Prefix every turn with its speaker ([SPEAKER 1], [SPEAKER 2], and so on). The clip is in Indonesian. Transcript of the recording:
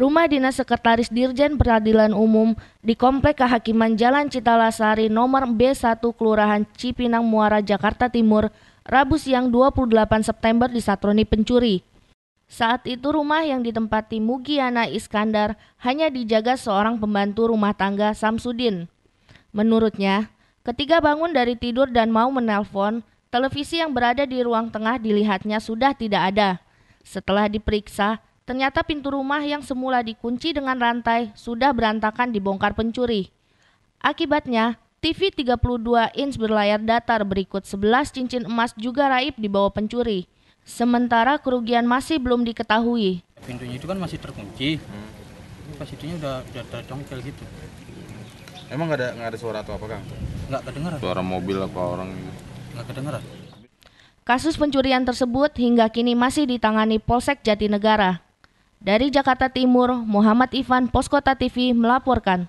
[SPEAKER 1] rumah dinas sekretaris Dirjen Peradilan Umum di Komplek Kehakiman Jalan Citalasari nomor B1 Kelurahan Cipinang Muara Jakarta Timur Rabu siang 28 September disatroni pencuri. Saat itu rumah yang ditempati Mugiana Iskandar hanya dijaga seorang pembantu rumah tangga Samsudin. Menurutnya, ketika bangun dari tidur dan mau menelpon, televisi yang berada di ruang tengah dilihatnya sudah tidak ada. Setelah diperiksa, Ternyata pintu rumah yang semula dikunci dengan rantai sudah berantakan dibongkar pencuri. Akibatnya, TV 32 inch berlayar datar berikut 11 cincin emas juga raib di bawah pencuri. Sementara kerugian masih belum diketahui.
[SPEAKER 2] Pintunya itu kan masih terkunci. Hmm. Pas itunya udah, udah, tercongkel gitu. Emang nggak ada nggak ada suara
[SPEAKER 3] atau apa kang? Nggak terdengar. Suara mobil apa orang Nggak terdengar.
[SPEAKER 1] Kasus pencurian tersebut hingga kini masih ditangani Polsek Jatinegara. Dari Jakarta
[SPEAKER 2] Timur, Muhammad Ivan Poskota TV melaporkan.